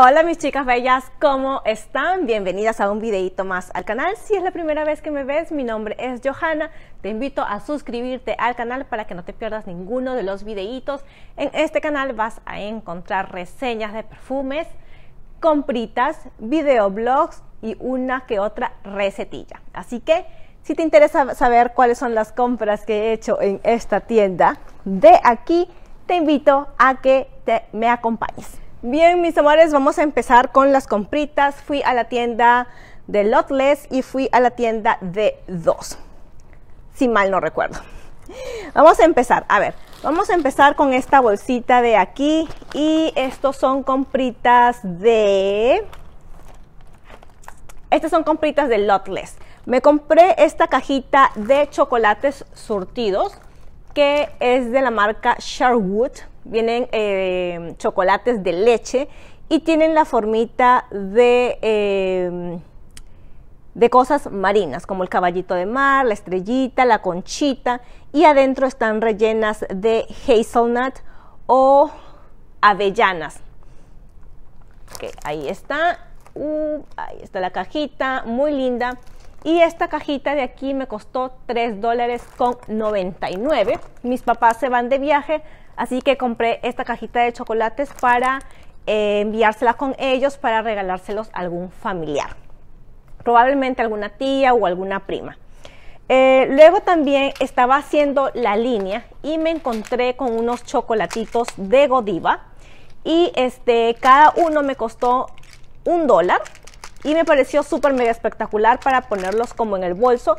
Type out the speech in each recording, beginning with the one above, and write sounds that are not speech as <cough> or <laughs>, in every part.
Hola mis chicas bellas, ¿cómo están? Bienvenidas a un videito más al canal. Si es la primera vez que me ves, mi nombre es Johanna. Te invito a suscribirte al canal para que no te pierdas ninguno de los videitos. En este canal vas a encontrar reseñas de perfumes, compritas, videoblogs y una que otra recetilla. Así que si te interesa saber cuáles son las compras que he hecho en esta tienda, de aquí te invito a que te, me acompañes. Bien, mis amores, vamos a empezar con las compritas. Fui a la tienda de Lotless y fui a la tienda de Dos, si mal no recuerdo. Vamos a empezar, a ver, vamos a empezar con esta bolsita de aquí y estos son compritas de... Estas son compritas de Lotless. Me compré esta cajita de chocolates surtidos que es de la marca Sherwood vienen eh, chocolates de leche y tienen la formita de, em, de cosas marinas, como el caballito de mar, la estrellita, la conchita, y adentro están rellenas de hazelnut o avellanas. ahí está, uh, ahí está la cajita, muy linda. Y esta cajita de aquí me costó 3 dólares con 99. Mis papás se van de viaje, Así que compré esta cajita de chocolates para eh, enviárselas enviársela con ellos para regalárselos a algún familiar. Probablemente alguna tía o alguna prima. Eh, luego también estaba haciendo la línea y me encontré con unos chocolatitos de Godiva y este, cada uno me costó un dólar y me pareció súper mega espectacular para ponerlos como en el bolso.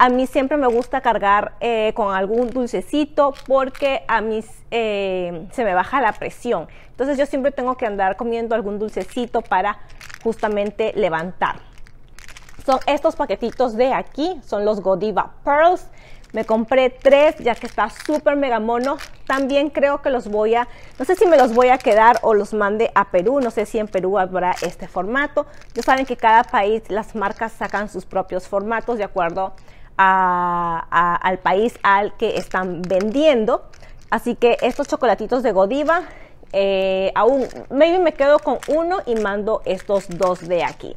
A mí siempre me gusta cargar eh, con algún dulcecito porque a mí eh, se me baja la presión. Entonces yo siempre tengo que andar comiendo algún dulcecito para justamente levantar. Son estos paquetitos de aquí, son los Godiva Pearls. Me compré tres ya que está súper mega mono. También creo que los voy a, no sé si me los voy a quedar o los mande a Perú. No sé si en Perú habrá este formato. Ya saben que cada país las marcas sacan sus propios formatos de acuerdo al país al que están vendiendo. Así que estos chocolatitos de Godiva, eh, aún, maybe me quedo con uno y mando estos dos de aquí.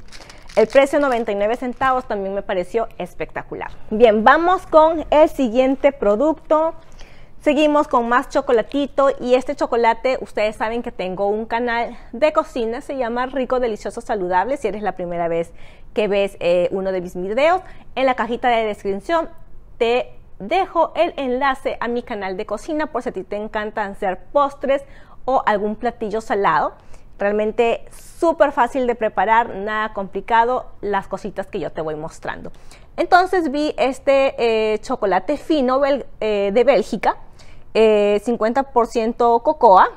El precio 99 centavos también me pareció espectacular. Bien, vamos con el siguiente producto. Seguimos con más chocolatito y este chocolate, ustedes saben que tengo un canal de cocina, se llama Rico, Delicioso, Saludable, si eres la primera vez que ves eh, uno de mis videos, en la cajita de descripción te dejo el enlace a mi canal de cocina por si a ti te encantan hacer postres o algún platillo salado. Realmente súper fácil de preparar, nada complicado, las cositas que yo te voy mostrando. Entonces vi este eh, chocolate fino eh, de Bélgica, 50% eh, cocoa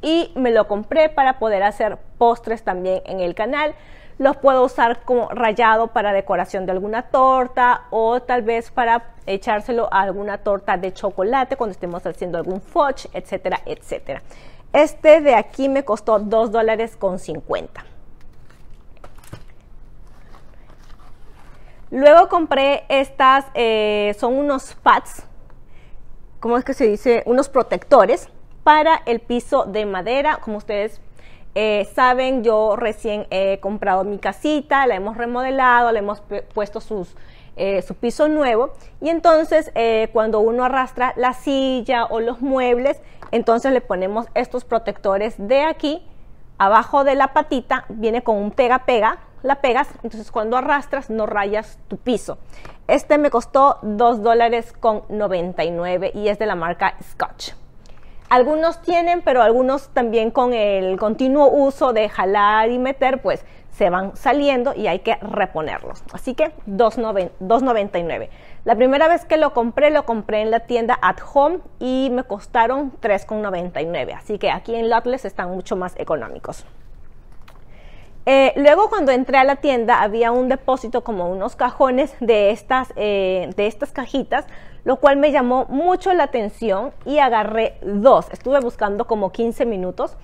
y me lo compré para poder hacer postres también en el canal. Los puedo usar como rayado para decoración de alguna torta o tal vez para echárselo a alguna torta de chocolate cuando estemos haciendo algún fudge, etcétera, etcétera. Este de aquí me costó 2 dólares con 50. Luego compré estas, eh, son unos pads ¿cómo es que se dice? Unos protectores para el piso de madera. Como ustedes eh, saben, yo recién he comprado mi casita, la hemos remodelado, le hemos puesto sus, eh, su piso nuevo. Y entonces, eh, cuando uno arrastra la silla o los muebles, entonces le ponemos estos protectores de aquí, abajo de la patita, viene con un pega-pega, la pegas, entonces cuando arrastras no rayas tu piso. Este me costó $2.99 dólares con 99 y es de la marca Scotch. Algunos tienen, pero algunos también con el continuo uso de jalar y meter, pues se van saliendo y hay que reponerlos. Así que 2.99. La primera vez que lo compré, lo compré en la tienda At Home y me costaron 3.99. Así que aquí en Lotless están mucho más económicos. Eh, luego cuando entré a la tienda había un depósito como unos cajones de estas, eh, de estas cajitas, lo cual me llamó mucho la atención y agarré dos. Estuve buscando como 15 minutos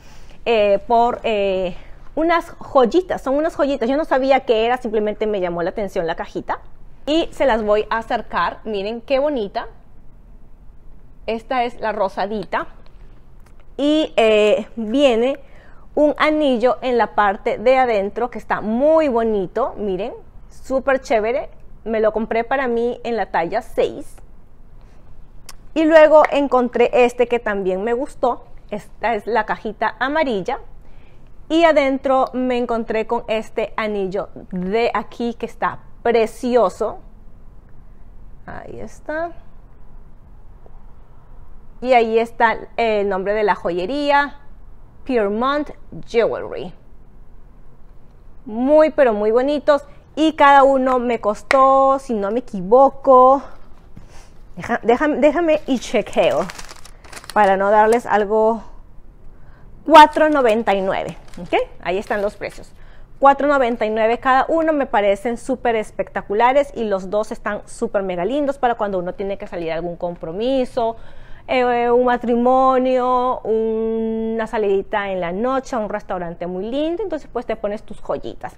eh, por unas joyitas, son unas joyitas. Yo no sabía qué era, simplemente me llamó la atención la cajita. Y se las voy a acercar, miren qué bonita. Esta es la rosadita y viene un anillo en la parte de adentro que está muy bonito, miren, súper chévere. Me lo compré para mí en la talla 6. Y luego encontré este que también me gustó. Esta es la cajita amarilla. Y adentro me encontré con este anillo de aquí que está precioso. Ahí está. Y ahí está el nombre de la joyería, Piermont Jewelry. Muy, pero muy bonitos. Y cada uno me costó, si no me equivoco, déjame, y chequeo para no darles algo 4.99. ¿Ok? Ahí están los precios. 4.99 cada uno, me parecen súper espectaculares y los dos están súper mega lindos para cuando uno tiene que salir a algún compromiso, eh, un matrimonio, un una salidita en la noche a un restaurante muy lindo, entonces pues te pones tus joyitas.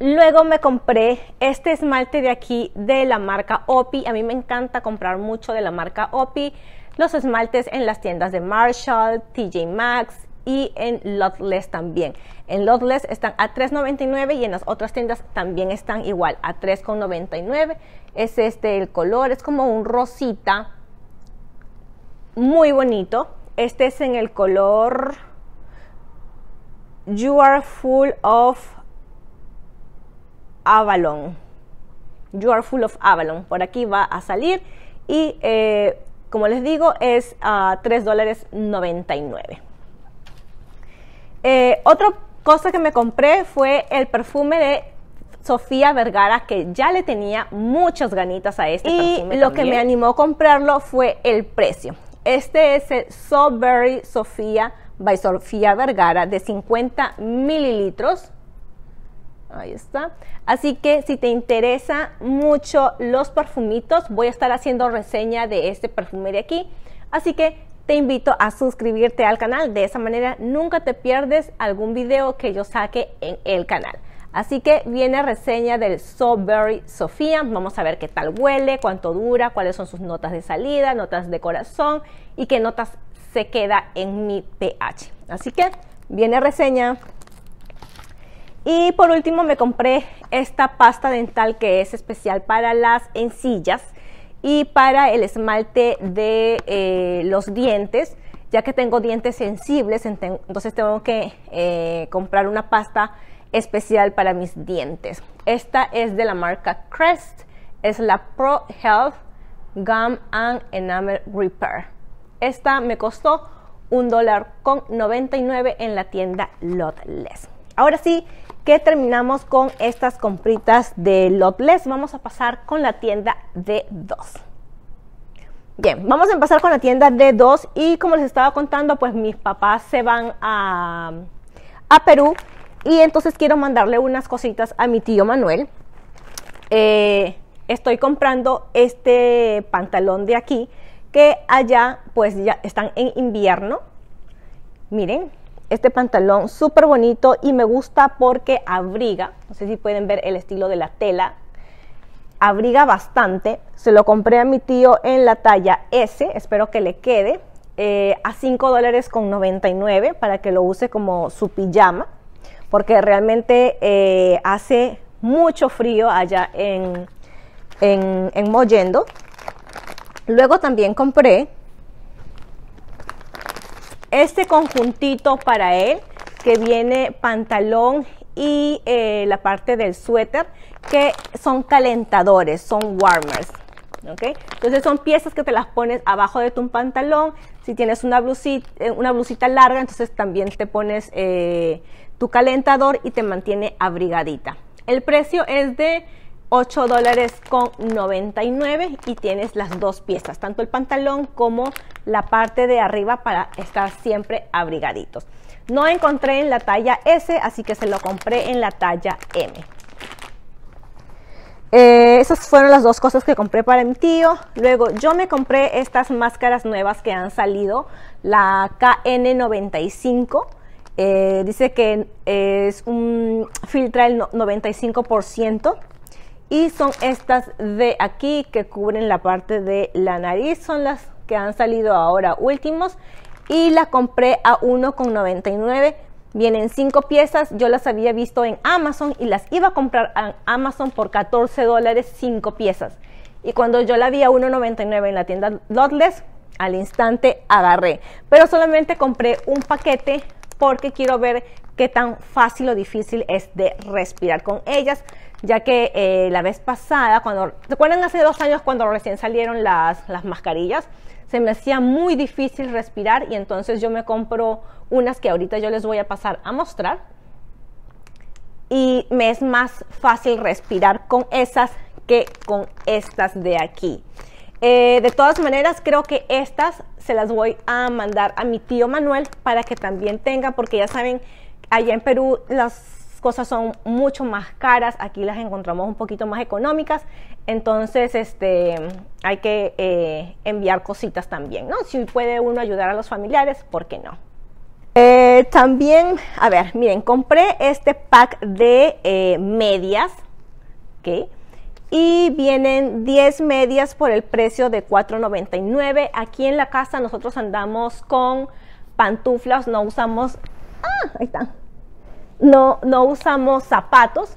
Luego me compré este esmalte de aquí de la marca Opi. A mí me encanta comprar mucho de la marca Opi los esmaltes en las tiendas de Marshall, TJ Maxx y en Lotless también. En Lotless están a $3.99 y en las otras tiendas también están igual a $3.99. Es este el color, es como un rosita muy bonito este es en el color You Are Full of Avalon. You Are Full of Avalon. Por aquí va a salir. Y eh, como les digo, es a eh, otra cosa que me compré fue el perfume de Sofía Vergara, que ya le tenía muchas ganitas a este. Y lo que me animó a comprarlo fue el precio. Este es el Soberry Sofía by Sofía Vergara de 50 mililitros. Ahí está. Así que si te interesa mucho los perfumitos, voy a estar haciendo reseña de este perfume de aquí. Así que te invito a suscribirte al canal. De esa manera nunca te pierdes algún video que yo saque en el canal. Así que viene reseña del Soberry Sofía. Vamos a ver qué tal huele, cuánto dura, cuáles son sus notas de salida, notas de corazón y qué notas se queda en mi pH. Así que viene reseña. Y por último me compré esta pasta dental que es especial para las encillas y para el esmalte de eh, los dientes, ya que tengo dientes sensibles, entonces tengo que eh, comprar una pasta especial para mis dientes. Esta es de la marca Crest, es la Pro Health Gum and Enamel Repair. Esta me costó un dólar con 99 en la tienda Lotless. Ahora sí que terminamos con estas compritas de Lotless, vamos a pasar con la tienda de 2. Bien, vamos a empezar con la tienda de 2 y como les estaba contando, pues mis papás se van a, a Perú y entonces quiero mandarle unas cositas a mi tío Manuel. Eh, estoy comprando este pantalón de aquí, que allá pues ya están en invierno. Miren, este pantalón súper bonito y me gusta porque abriga, no sé si pueden ver el estilo de la tela, abriga bastante, se lo compré a mi tío en la talla S, espero que le quede, eh, a 5 dólares con 99 para que lo use como su pijama porque realmente eh, hace mucho frío allá en, en, Mollendo. Luego también compré este conjuntito para él que viene pantalón y eh, la parte del suéter que son calentadores, son warmers. Entonces son piezas que te las pones abajo de tu pantalón, si tienes eh, una blusita, larga, entonces también te pones eh, tu calentador y te mantiene abrigadita. El precio es de 8 dólares con 99 y tienes las dos piezas, tanto el pantalón como la parte de arriba para estar siempre abrigaditos. No encontré en la talla S, así que se lo compré en la talla M. Eh, esas fueron las dos cosas que compré para mi tío. Luego yo me compré estas máscaras nuevas que han salido, la KN95. Eh, dice que eh, es un filtra el 95% y son estas de aquí que cubren la parte de la nariz. Son las que han salido ahora últimos y la compré a 1,99 Vienen cinco piezas, yo las había visto en Amazon y las iba a comprar en Amazon por 14 dólares, cinco piezas. Y cuando yo la vi a 1,99 en la tienda Lotless, al instante agarré. Pero solamente compré un paquete porque quiero ver qué tan fácil o difícil es de respirar con ellas, ya que eh, la vez pasada, cuando, ¿recuerdan hace dos años cuando recién salieron las, las mascarillas? se me hacía muy difícil respirar y entonces yo me compro unas que ahorita yo les voy a pasar a mostrar. Y me es más fácil respirar con esas que con estas de aquí. Eh, de todas maneras, creo que estas se las voy a mandar a mi tío Manuel para que también tenga, porque ya saben, allá en Perú las cosas son mucho más caras, aquí las encontramos un poquito más económicas, entonces este, hay que eh, enviar cositas también, ¿no? Si puede uno ayudar a los familiares, ¿por qué no? Eh, también, a ver, miren, compré este pack de eh, medias, ¿ok? y vienen 10 medias por el precio de 4.99. Aquí en la casa nosotros andamos con pantuflas, no usamos... Ah, ahí están no, usamos zapatos,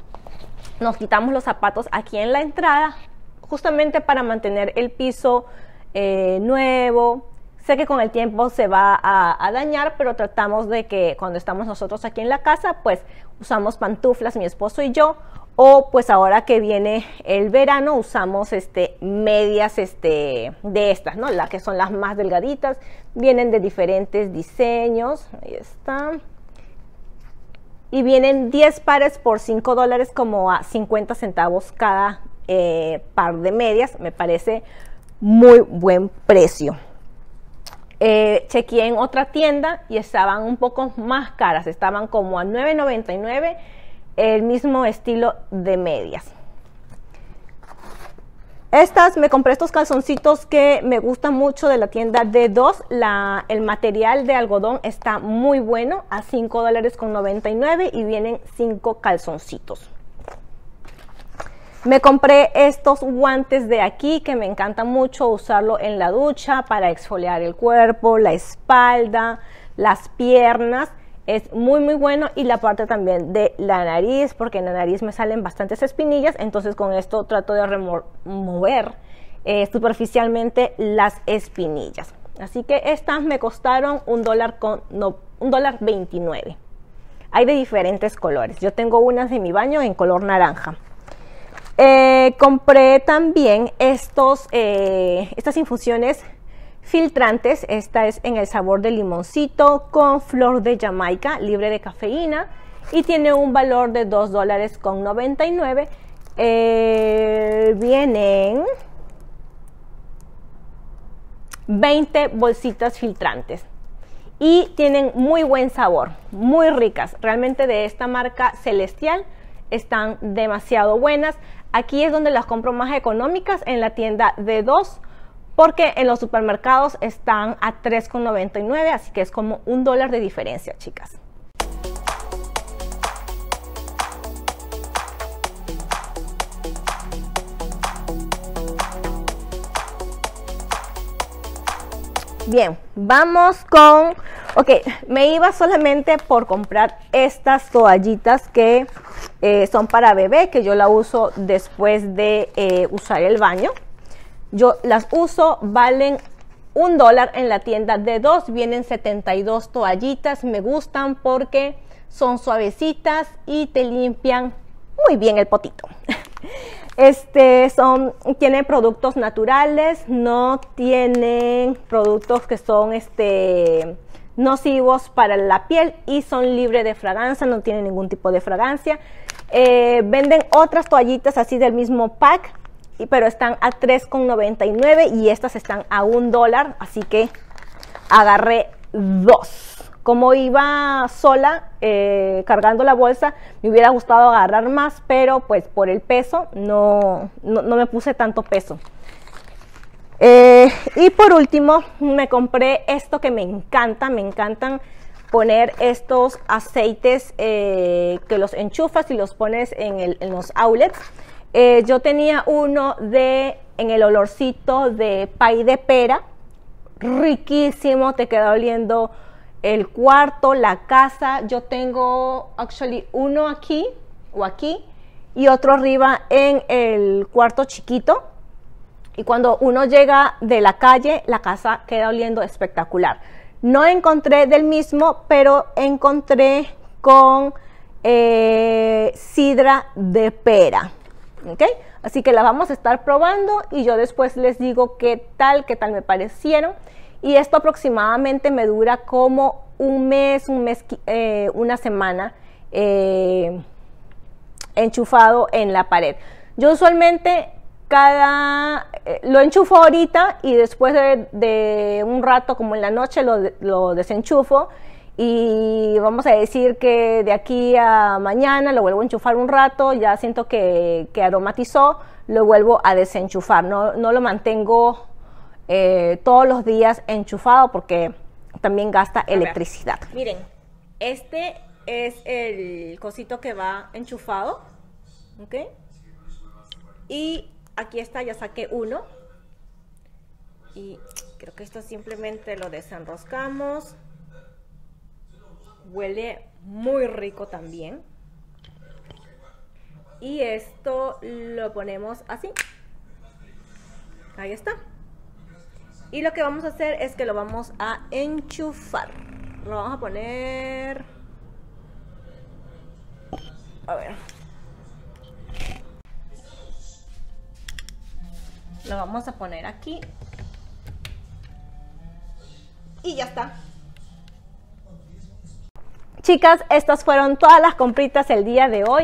nos quitamos los zapatos aquí en la entrada justamente para mantener el piso eh, nuevo. Sé que con el tiempo se va a, dañar, pero tratamos de que cuando estamos nosotros aquí en la casa, pues usamos pantuflas, mi esposo y yo, o pues ahora que viene el verano usamos este, medias este, de estas, ¿no? Las que son las más delgaditas, vienen de diferentes diseños. Ahí está y vienen 10 pares por 5 dólares como a 50 centavos cada eh, par de medias. Me parece muy buen precio. Eh, chequeé en otra tienda y estaban un poco más caras, estaban como a 9.99 el mismo estilo de medias. Estas, me compré estos calzoncitos que me gustan mucho de la tienda D2. el material de algodón está muy bueno a $5.99 dólares con y vienen 5 calzoncitos. Me compré estos guantes de aquí que me encanta mucho usarlo en la ducha para exfoliar el cuerpo, la espalda, las piernas es muy muy bueno y la parte también de la nariz porque en la nariz me salen bastantes espinillas entonces con esto trato de remover eh, superficialmente las espinillas así que estas me costaron un dólar con un dólar 29 hay de diferentes colores yo tengo unas de mi baño en color naranja eh, compré también estos, eh, estas infusiones Filtrantes, esta es en el sabor de limoncito con flor de Jamaica, libre de cafeína y tiene un valor de $2.99. dólares con 99. Eh, vienen 20 bolsitas filtrantes y tienen muy buen sabor, muy ricas. Realmente de esta marca Celestial están demasiado buenas. Aquí es donde las compro más económicas en la tienda de dos porque en los supermercados están a 3,99, así que es como un dólar de diferencia, chicas. Bien, vamos con... Ok, me iba solamente por comprar estas toallitas que eh, son para bebé, que yo la uso después de eh, usar el baño. Yo las uso, valen un dólar en la tienda de dos, vienen 72 toallitas, me gustan porque son suavecitas y te limpian muy bien el potito. <laughs> Este son, tienen productos naturales, no tienen productos que son este, nocivos para la piel y son libres de fragancia, no tienen ningún tipo de fragancia. Eh, venden otras toallitas así del mismo pack pero están a 3,99 y estas están a un dólar, así que agarré dos. Como iba sola eh, cargando la bolsa, me hubiera gustado agarrar más, pero pues por el peso no, no, me puse tanto peso. Eh, y por último, me compré esto que me encanta, me encantan poner estos aceites eh, que los enchufas y los pones en, en los outlets. Eh, yo tenía uno de, en el olorcito de pay de pera, riquísimo, te queda oliendo el cuarto, la casa. Yo tengo, actually, uno aquí o aquí y otro arriba en el cuarto chiquito. Y cuando uno llega de la calle, la casa queda oliendo espectacular. No encontré del mismo, pero encontré con eh, sidra de pera. Así que la vamos a estar probando y yo después les digo qué tal, qué tal me parecieron. Y esto aproximadamente me dura como un mes, un mes eh, una semana eh, enchufado en la pared. Yo usualmente cada, eh, lo enchufo ahorita y después de, un rato como en la noche lo, lo desenchufo y vamos a decir que de aquí a mañana lo vuelvo a enchufar un rato, ya siento que, aromatizó, lo vuelvo a desenchufar, no, lo mantengo eh, todos los días enchufado porque también gasta electricidad. miren, este es el cosito que va enchufado, Y aquí está, ya saqué uno. Y creo que esto simplemente lo desenroscamos Huele muy rico también. Y esto lo ponemos así. Ahí está. Y lo que vamos a hacer es que lo vamos a enchufar. Lo vamos a poner... A ver. Lo vamos a poner aquí. Y ya está. Chicas, estas fueron todas las compritas el día de hoy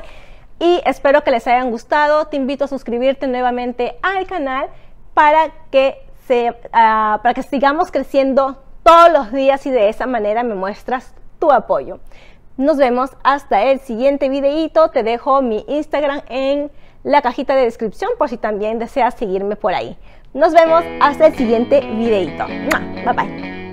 y espero que les hayan gustado. Te invito a suscribirte nuevamente al canal para que, se, ah, para que sigamos creciendo todos los días y de esa manera me muestras tu apoyo. Nos vemos hasta el siguiente videito. Te dejo mi Instagram en la cajita de descripción por si también deseas seguirme por ahí. Nos vemos hasta el siguiente videito. Bye bye.